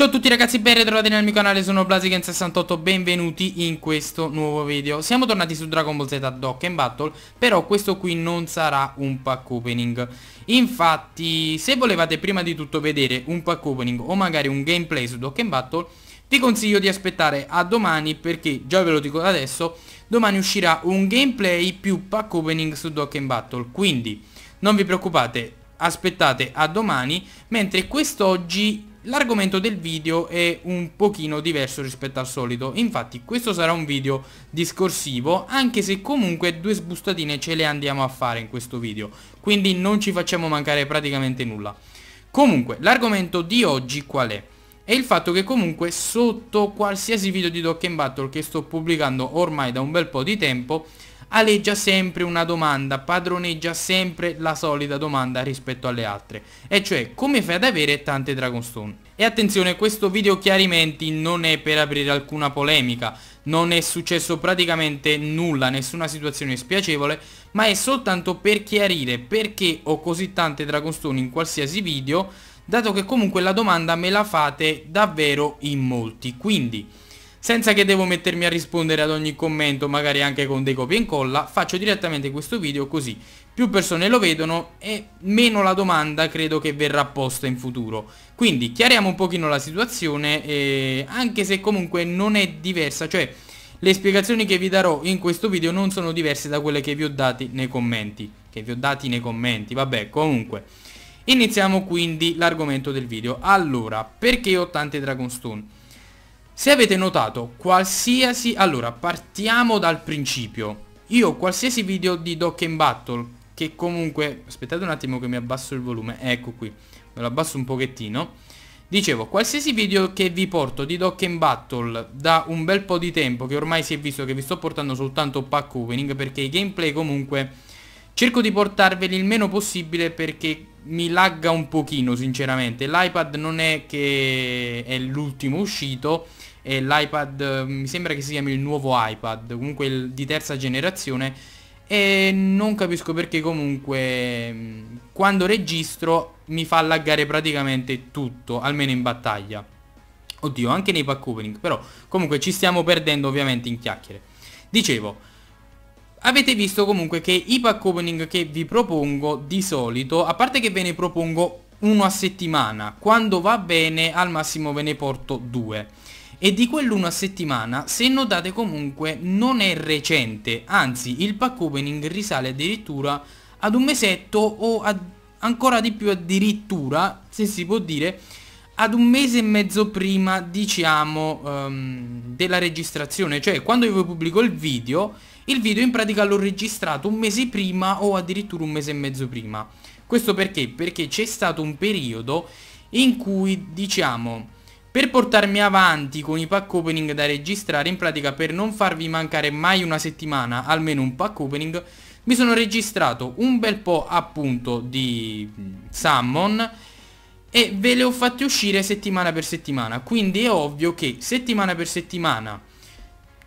Ciao a tutti ragazzi, ben ritrovati nel mio canale, sono Blaziken68, benvenuti in questo nuovo video Siamo tornati su Dragon Ball Z Dock and Battle, però questo qui non sarà un pack opening Infatti, se volevate prima di tutto vedere un pack opening o magari un gameplay su Dock and Battle ti consiglio di aspettare a domani perché, già ve lo dico adesso, domani uscirà un gameplay più pack opening su Dock and Battle. Quindi, non vi preoccupate, aspettate a domani, mentre quest'oggi L'argomento del video è un pochino diverso rispetto al solito, infatti questo sarà un video discorsivo, anche se comunque due sbustatine ce le andiamo a fare in questo video, quindi non ci facciamo mancare praticamente nulla. Comunque, l'argomento di oggi qual è? È il fatto che comunque sotto qualsiasi video di Dokken Battle che sto pubblicando ormai da un bel po' di tempo aleggia sempre una domanda, padroneggia sempre la solita domanda rispetto alle altre, e cioè come fai ad avere tante Dragonstone? E attenzione, questo video chiarimenti non è per aprire alcuna polemica, non è successo praticamente nulla, nessuna situazione spiacevole, ma è soltanto per chiarire perché ho così tante Dragonstone in qualsiasi video, dato che comunque la domanda me la fate davvero in molti, quindi... Senza che devo mettermi a rispondere ad ogni commento, magari anche con dei copia e incolla, faccio direttamente questo video così più persone lo vedono e meno la domanda credo che verrà posta in futuro. Quindi chiariamo un pochino la situazione, eh, anche se comunque non è diversa, cioè le spiegazioni che vi darò in questo video non sono diverse da quelle che vi ho dati nei commenti. Che vi ho dati nei commenti, vabbè, comunque. Iniziamo quindi l'argomento del video. Allora, perché ho tante Dragonstone? Se avete notato, qualsiasi... Allora, partiamo dal principio. Io qualsiasi video di Dock in Battle, che comunque... Aspettate un attimo che mi abbasso il volume. Ecco qui. Me lo abbasso un pochettino. Dicevo, qualsiasi video che vi porto di Dock in Battle da un bel po' di tempo, che ormai si è visto che vi sto portando soltanto pack opening, perché i gameplay comunque... Cerco di portarveli il meno possibile perché mi lagga un pochino, sinceramente. L'iPad non è che è l'ultimo uscito e l'iPad, mm, mi sembra che si chiami il nuovo iPad, comunque il, di terza generazione e non capisco perché comunque mm, quando registro mi fa laggare praticamente tutto, almeno in battaglia. Oddio, anche nei pack opening, però comunque ci stiamo perdendo ovviamente in chiacchiere. Dicevo, avete visto comunque che i pack opening che vi propongo di solito, a parte che ve ne propongo uno a settimana, quando va bene al massimo ve ne porto due e di quell'1 a settimana se notate comunque non è recente, anzi il pack opening risale addirittura ad un mesetto o ad, ancora di più addirittura, se si può dire, ad un mese e mezzo prima diciamo um, della registrazione, cioè quando io pubblico il video, il video in pratica l'ho registrato un mese prima o addirittura un mese e mezzo prima. Questo perché? Perché c'è stato un periodo in cui diciamo per portarmi avanti con i pack opening da registrare, in pratica per non farvi mancare mai una settimana, almeno un pack opening, mi sono registrato un bel po' appunto di mm, summon e ve le ho fatte uscire settimana per settimana. Quindi è ovvio che settimana per settimana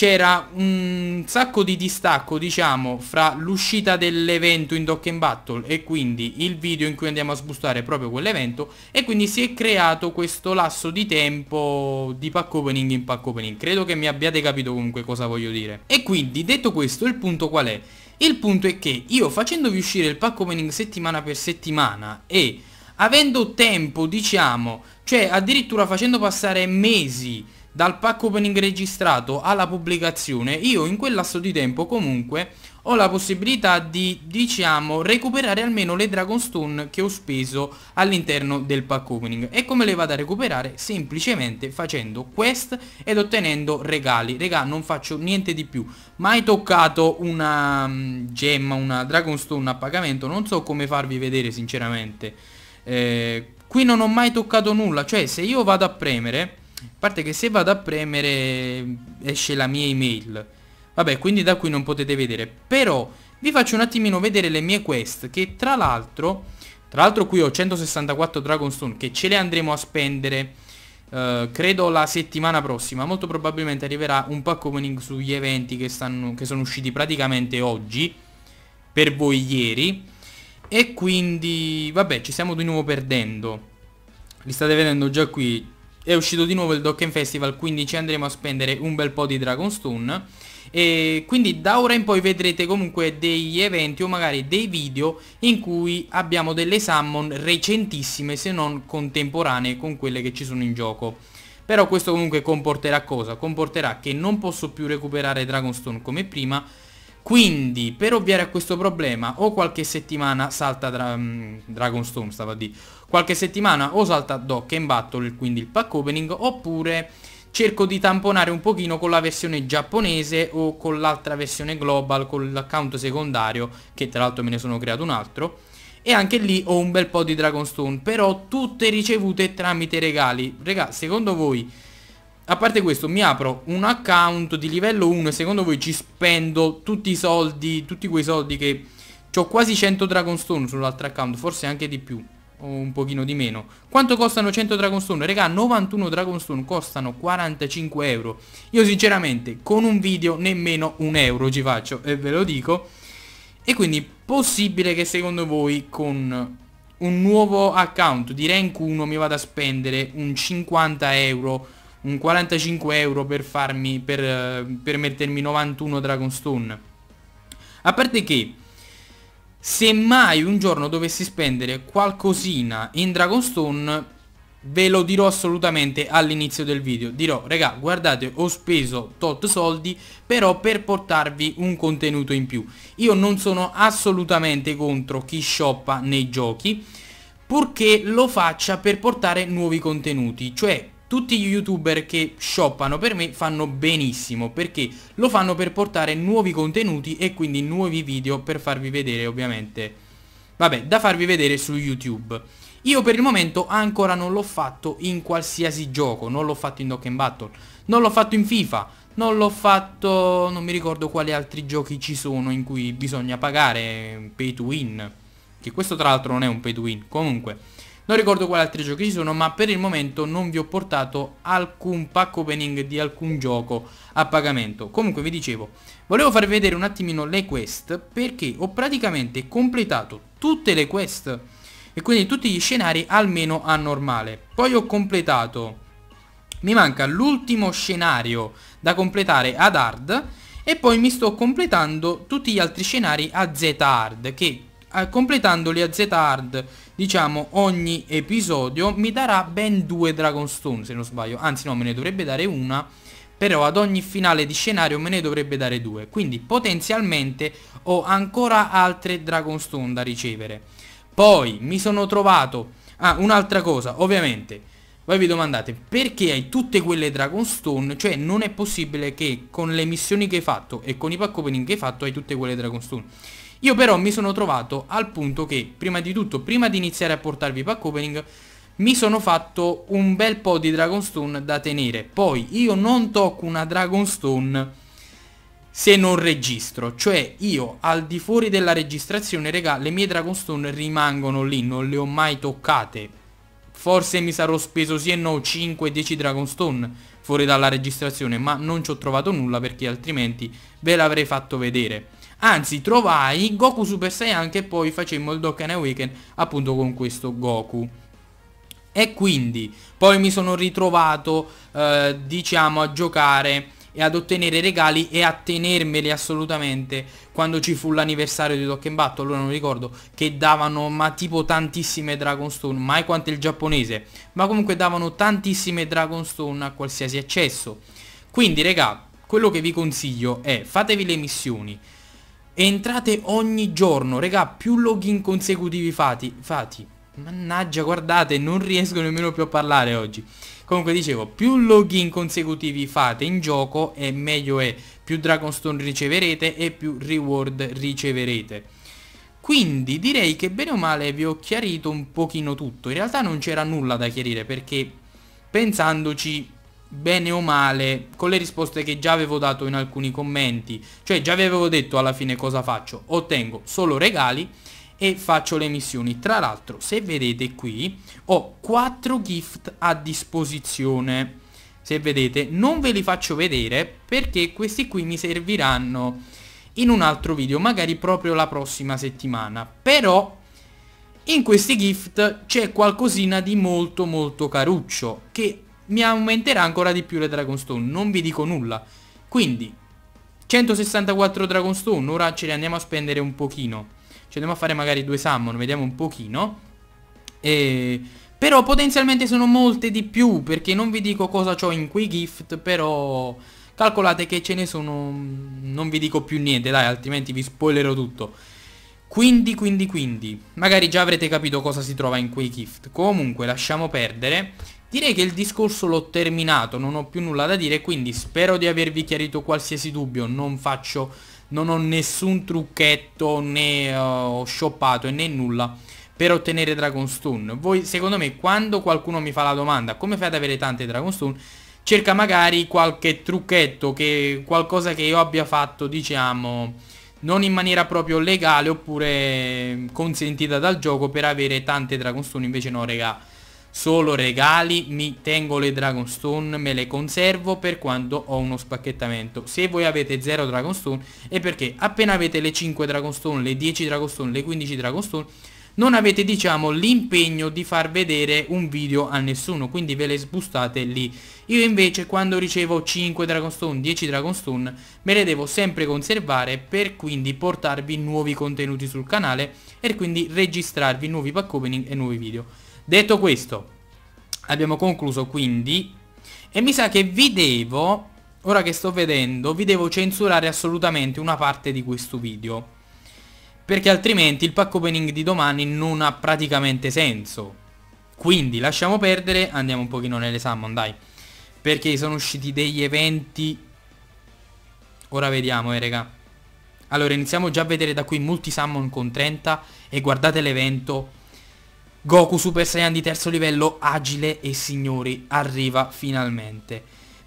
c'era un sacco di distacco diciamo fra l'uscita dell'evento in Dock and Battle e quindi il video in cui andiamo a sbustare proprio quell'evento e quindi si è creato questo lasso di tempo di pack opening in pack opening credo che mi abbiate capito comunque cosa voglio dire e quindi detto questo il punto qual è? il punto è che io facendovi uscire il pack opening settimana per settimana e avendo tempo diciamo cioè addirittura facendo passare mesi dal pack opening registrato alla pubblicazione io in quel lasso di tempo comunque ho la possibilità di diciamo recuperare almeno le dragon stone che ho speso all'interno del pack opening e come le vado a recuperare semplicemente facendo quest ed ottenendo regali regà non faccio niente di più mai toccato una mm, gemma una dragon stone a pagamento non so come farvi vedere sinceramente eh, qui non ho mai toccato nulla cioè se io vado a premere a parte che se vado a premere esce la mia email. Vabbè, quindi da qui non potete vedere. Però vi faccio un attimino vedere le mie quest che tra l'altro... Tra l'altro qui ho 164 Dragonstone che ce le andremo a spendere eh, credo la settimana prossima. Molto probabilmente arriverà un pack opening sugli eventi che, stanno, che sono usciti praticamente oggi. Per voi ieri. E quindi vabbè ci stiamo di nuovo perdendo. Li state vedendo già qui è uscito di nuovo il Dokken Festival, quindi ci andremo a spendere un bel po' di Dragonstone. E quindi da ora in poi vedrete comunque degli eventi o magari dei video in cui abbiamo delle summon recentissime se non contemporanee con quelle che ci sono in gioco. Però questo comunque comporterà cosa? Comporterà che non posso più recuperare Dragonstone come prima quindi per ovviare a questo problema o qualche settimana salta dra mm, Dragonstone stava a dire qualche settimana o salta ad hoc e imbatto quindi il pack opening oppure cerco di tamponare un pochino con la versione giapponese o con l'altra versione global con l'account secondario che tra l'altro me ne sono creato un altro e anche lì ho un bel po' di Dragonstone però tutte ricevute tramite regali Regà, secondo voi a parte questo mi apro un account di livello 1 e secondo voi ci spendo tutti i soldi, tutti quei soldi che... Ho quasi 100 Dragonstone sull'altro account, forse anche di più un pochino di meno Quanto costano 100 Dragonstone? Regà 91 Dragonstone costano 45 euro Io sinceramente con un video nemmeno un euro ci faccio e ve lo dico E quindi possibile che secondo voi con un nuovo account di rank 1 mi vada a spendere un 50 euro un 45 euro per farmi per, per mettermi 91 Dragonstone a parte che se mai un giorno dovessi spendere qualcosina in Dragonstone Ve lo dirò assolutamente all'inizio del video Dirò, regà, guardate, ho speso tot soldi Però per portarvi un contenuto in più Io non sono assolutamente contro chi shoppa nei giochi Purché lo faccia per portare nuovi contenuti Cioè, tutti gli youtuber che shoppano per me fanno benissimo perché lo fanno per portare nuovi contenuti e quindi nuovi video per farvi vedere ovviamente vabbè da farvi vedere su youtube io per il momento ancora non l'ho fatto in qualsiasi gioco non l'ho fatto in Dokken Battle non l'ho fatto in FIFA non l'ho fatto non mi ricordo quali altri giochi ci sono in cui bisogna pagare pay to win che questo tra l'altro non è un pay to win comunque non ricordo quali altri giochi ci sono ma per il momento non vi ho portato alcun pack opening di alcun gioco a pagamento Comunque vi dicevo, volevo farvi vedere un attimino le quest perché ho praticamente completato tutte le quest e quindi tutti gli scenari almeno a normale Poi ho completato, mi manca l'ultimo scenario da completare ad hard e poi mi sto completando tutti gli altri scenari a Z hard che eh, completandoli a Z-Hard, diciamo, ogni episodio mi darà ben due Dragon Stone, se non sbaglio. Anzi, no, me ne dovrebbe dare una, però ad ogni finale di scenario me ne dovrebbe dare due. Quindi, potenzialmente, ho ancora altre Dragon Stone da ricevere. Poi, mi sono trovato... Ah, un'altra cosa, ovviamente... Voi vi domandate perché hai tutte quelle Dragon Stone, cioè non è possibile che con le missioni che hai fatto e con i pack opening che hai fatto hai tutte quelle Dragon Stone. Io però mi sono trovato al punto che, prima di tutto, prima di iniziare a portarvi pack opening, mi sono fatto un bel po' di Dragonstone da tenere. Poi io non tocco una Dragonstone se non registro. Cioè io al di fuori della registrazione, regà, le mie Dragonstone rimangono lì, non le ho mai toccate. Forse mi sarò speso sì e no 5-10 Dragonstone fuori dalla registrazione, ma non ci ho trovato nulla perché altrimenti ve l'avrei fatto vedere. Anzi trovai Goku Super Saiyan che poi facemmo il Dokkan Awaken appunto con questo Goku e quindi poi mi sono ritrovato eh, diciamo a giocare e ad ottenere regali e a tenermeli assolutamente quando ci fu l'anniversario di Dokken Battle, allora non ricordo, che davano ma tipo tantissime Dragon Stone, mai quante il giapponese, ma comunque davano tantissime Dragon Stone a qualsiasi accesso. Quindi regà, quello che vi consiglio è fatevi le missioni, Entrate ogni giorno, regà, più login consecutivi fatti. fatti. Mannaggia, guardate, non riesco nemmeno più a parlare oggi. Comunque dicevo, più login consecutivi fate in gioco e meglio è, più Dragonstone riceverete e più reward riceverete. Quindi direi che bene o male vi ho chiarito un pochino tutto. In realtà non c'era nulla da chiarire perché pensandoci bene o male con le risposte che già avevo dato in alcuni commenti cioè già vi avevo detto alla fine cosa faccio ottengo solo regali e faccio le missioni tra l'altro se vedete qui ho 4 gift a disposizione se vedete non ve li faccio vedere perché questi qui mi serviranno in un altro video magari proprio la prossima settimana però in questi gift c'è qualcosina di molto molto caruccio che mi aumenterà ancora di più le Dragonstone, non vi dico nulla. Quindi, 164 Dragonstone, ora ce le andiamo a spendere un pochino. Ci andiamo a fare magari due summon, vediamo un pochino. E... Però potenzialmente sono molte di più, perché non vi dico cosa ho in quei gift, però... Calcolate che ce ne sono... Mm, non vi dico più niente, dai, altrimenti vi spoilerò tutto. Quindi, quindi, quindi. Magari già avrete capito cosa si trova in quei gift. Comunque, lasciamo perdere. Direi che il discorso l'ho terminato, non ho più nulla da dire, quindi spero di avervi chiarito qualsiasi dubbio, non faccio, non ho nessun trucchetto né eh, ho uh, shoppato né nulla per ottenere Dragonstone. Voi, secondo me, quando qualcuno mi fa la domanda come fai ad avere tante Dragonstone, cerca magari qualche trucchetto, che, qualcosa che io abbia fatto, diciamo, non in maniera proprio legale oppure consentita dal gioco per avere tante Dragonstone, invece no, regà solo regali, mi tengo le Dragonstone, me le conservo per quando ho uno spacchettamento. Se voi avete 0 Dragonstone è perché appena avete le 5 Dragonstone, le 10 Dragonstone, le 15 Dragonstone, non avete diciamo l'impegno di far vedere un video a nessuno, quindi ve le sbustate lì. Io invece quando ricevo 5 Dragonstone, 10 Dragonstone, me le devo sempre conservare per quindi portarvi nuovi contenuti sul canale e quindi registrarvi nuovi pack opening e nuovi video. Detto questo, abbiamo concluso quindi e mi sa che vi devo, ora che sto vedendo, vi devo censurare assolutamente una parte di questo video. Perché altrimenti il pack opening di domani non ha praticamente senso. Quindi lasciamo perdere, andiamo un pochino nelle summon, dai. Perché sono usciti degli eventi... Ora vediamo, eh, raga. Allora, iniziamo già a vedere da qui multi summon con 30 e guardate l'evento Goku Super Saiyan di terzo livello agile e signori arriva finalmente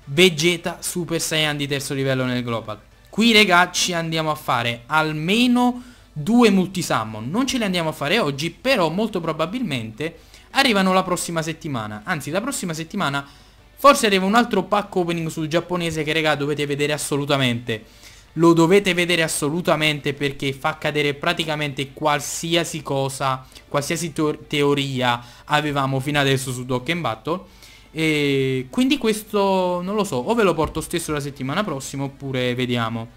Vegeta Super Saiyan di terzo livello nel global Qui ragazzi andiamo a fare almeno due multisummon Non ce li andiamo a fare oggi però molto probabilmente arrivano la prossima settimana Anzi la prossima settimana forse arriva un altro pack opening sul giapponese che raga dovete vedere assolutamente lo dovete vedere assolutamente perché fa cadere praticamente qualsiasi cosa, qualsiasi teoria avevamo fino adesso su Dokken Battle. E quindi questo non lo so, o ve lo porto stesso la settimana prossima oppure vediamo.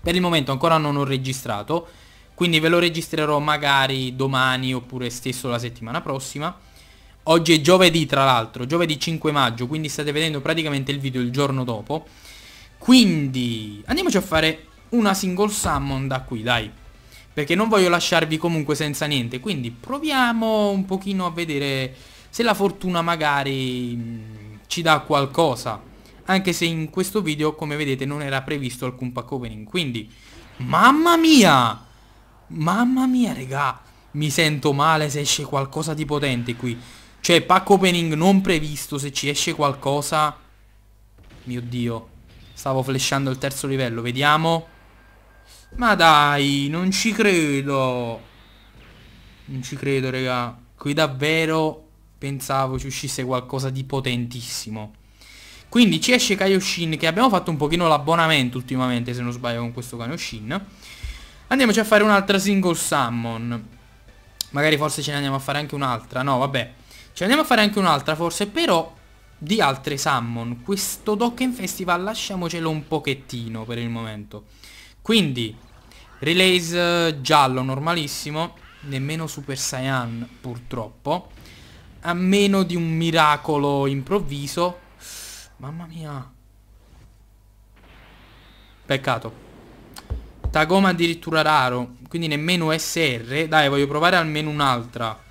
Per il momento ancora non ho registrato, quindi ve lo registrerò magari domani oppure stesso la settimana prossima. Oggi è giovedì tra l'altro, giovedì 5 maggio, quindi state vedendo praticamente il video il giorno dopo. Quindi andiamoci a fare una single summon da qui, dai. Perché non voglio lasciarvi comunque senza niente. Quindi proviamo un pochino a vedere se la fortuna magari mm, ci dà qualcosa. Anche se in questo video, come vedete, non era previsto alcun pack opening. Quindi, mamma mia! Mamma mia, regà! Mi sento male se esce qualcosa di potente qui. Cioè, pack opening non previsto, se ci esce qualcosa... Mio Dio. Stavo flashando il terzo livello, vediamo. Ma dai, non ci credo. Non ci credo, raga. Qui davvero pensavo ci uscisse qualcosa di potentissimo. Quindi ci esce Kaioshin che abbiamo fatto un pochino l'abbonamento ultimamente se non sbaglio con questo Kaioshin. Andiamoci a fare un'altra single summon. Magari forse ce ne andiamo a fare anche un'altra. No, vabbè. Ce ne andiamo a fare anche un'altra forse, però di altre summon. Questo Dokken Festival lasciamocelo un pochettino per il momento. Quindi, relays giallo normalissimo, nemmeno Super Saiyan purtroppo. A meno di un miracolo improvviso. Mamma mia. Peccato. Tagoma addirittura raro, quindi nemmeno SR. Dai, voglio provare almeno un'altra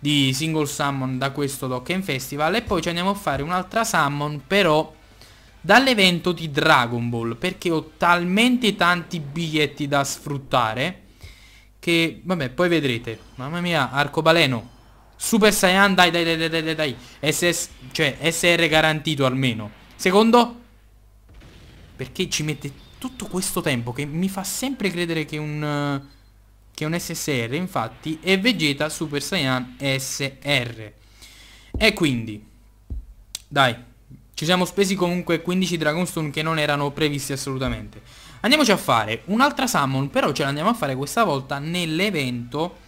di single summon da questo Dokken Festival e poi ci andiamo a fare un'altra summon però dall'evento di Dragon Ball perché ho talmente tanti biglietti da sfruttare che vabbè poi vedrete mamma mia arcobaleno Super Saiyan dai dai dai dai dai dai SS cioè SR garantito almeno secondo perché ci mette tutto questo tempo che mi fa sempre credere che un che è un SSR infatti, e Vegeta Super Saiyan SR. E quindi, dai, ci siamo spesi comunque 15 Dragonstone che non erano previsti assolutamente. Andiamoci a fare un'altra summon, però ce l'andiamo a fare questa volta nell'evento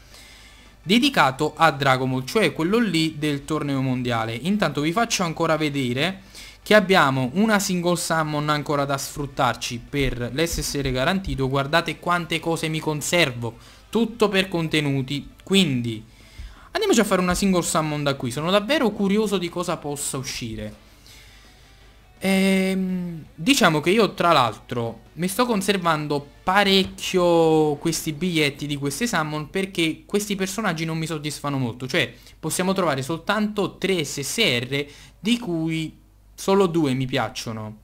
dedicato a Dragon Ball, cioè quello lì del torneo mondiale. Intanto vi faccio ancora vedere che abbiamo una single summon ancora da sfruttarci per l'SSR garantito, guardate quante cose mi conservo, tutto per contenuti, quindi andiamoci a fare una single summon da qui, sono davvero curioso di cosa possa uscire. Ehm, diciamo che io tra l'altro mi sto conservando parecchio questi biglietti di queste summon perché questi personaggi non mi soddisfano molto, cioè possiamo trovare soltanto 3 SSR di cui Solo due mi piacciono.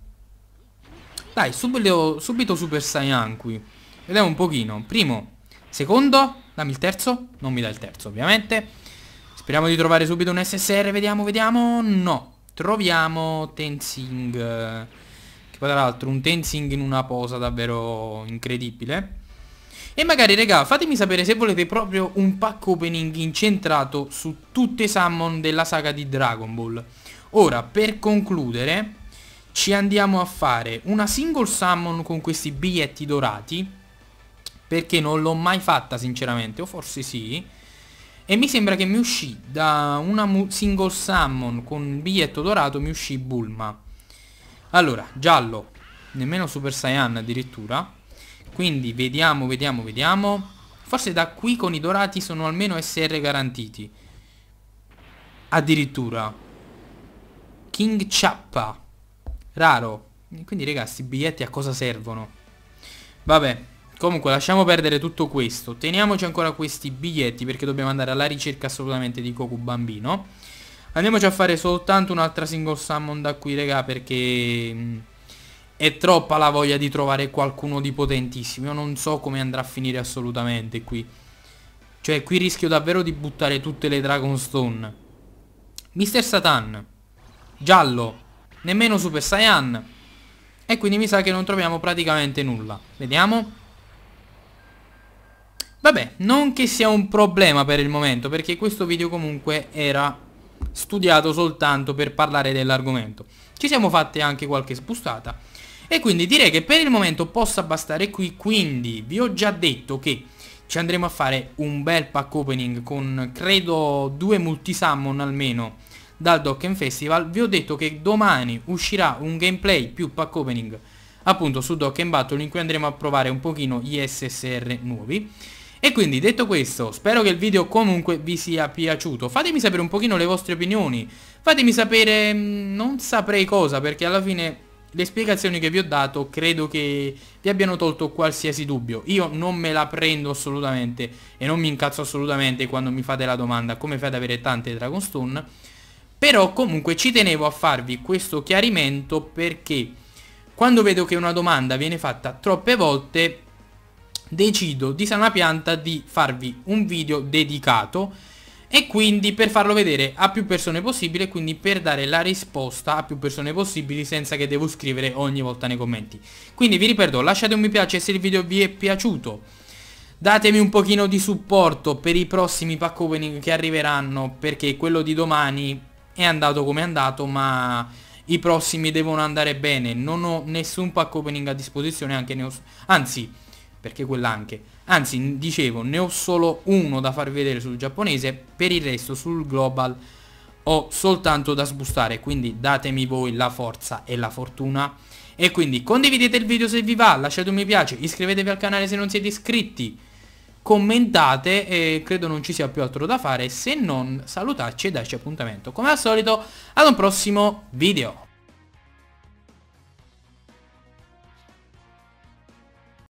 Dai, subito, subito Super Saiyan qui. Vediamo un pochino. Primo, secondo, dammi il terzo. Non mi dà il terzo, ovviamente. Speriamo di trovare subito un SSR, vediamo, vediamo. No, troviamo Tensing. Che poi tra l'altro un Tensing in una posa davvero incredibile. E magari raga fatemi sapere se volete proprio un pack opening incentrato su tutte i summon della saga di Dragon Ball Ora, per concludere, ci andiamo a fare una single summon con questi biglietti dorati, perché non l'ho mai fatta sinceramente, o forse sì, e mi sembra che mi uscì da una single summon con biglietto dorato, mi uscì Bulma. Allora, giallo, nemmeno Super Saiyan addirittura. Quindi vediamo, vediamo, vediamo. Forse da qui con i dorati sono almeno SR garantiti. Addirittura. King Chappa Raro. Quindi, raga, sti biglietti a cosa servono? Vabbè. Comunque, lasciamo perdere tutto questo. Teniamoci ancora questi biglietti perché dobbiamo andare alla ricerca assolutamente di Goku Bambino. Andiamoci a fare soltanto un'altra single summon da qui, raga, perché... Mm, è troppa la voglia di trovare qualcuno di potentissimo. Io non so come andrà a finire assolutamente qui. Cioè, qui rischio davvero di buttare tutte le Dragon Stone. Mister Satan giallo, nemmeno Super Saiyan. E quindi mi sa che non troviamo praticamente nulla. Vediamo. Vabbè, non che sia un problema per il momento, perché questo video comunque era studiato soltanto per parlare dell'argomento. Ci siamo fatte anche qualche spustata. E quindi direi che per il momento possa bastare qui, quindi vi ho già detto che ci andremo a fare un bel pack opening con credo due multisummon almeno dal Dokken Festival vi ho detto che domani uscirà un gameplay più pack opening appunto su Dokken Battle in cui andremo a provare un pochino gli SSR nuovi e quindi detto questo, spero che il video comunque vi sia piaciuto. Fatemi sapere un pochino le vostre opinioni. Fatemi sapere... Mm, non saprei cosa, perché alla fine le spiegazioni che vi ho dato credo che vi abbiano tolto qualsiasi dubbio. Io non me la prendo assolutamente e non mi incazzo assolutamente quando mi fate la domanda come fate ad avere tante Dragonstone però comunque ci tenevo a farvi questo chiarimento perché quando vedo che una domanda viene fatta troppe volte decido di sana pianta di farvi un video dedicato e quindi per farlo vedere a più persone possibile quindi per dare la risposta a più persone possibili senza che devo scrivere ogni volta nei commenti quindi vi ripeto lasciate un mi piace se il video vi è piaciuto datemi un pochino di supporto per i prossimi pack opening che arriveranno perché quello di domani è andato come è andato ma i prossimi devono andare bene non ho nessun pack opening a disposizione anche ne ho, anzi perché quell'anche anzi dicevo ne ho solo uno da far vedere sul giapponese per il resto sul global ho soltanto da sbustare quindi datemi voi la forza e la fortuna e quindi condividete il video se vi va lasciate un mi piace iscrivetevi al canale se non siete iscritti commentate e credo non ci sia più altro da fare se non salutarci e darci appuntamento come al solito ad un prossimo video.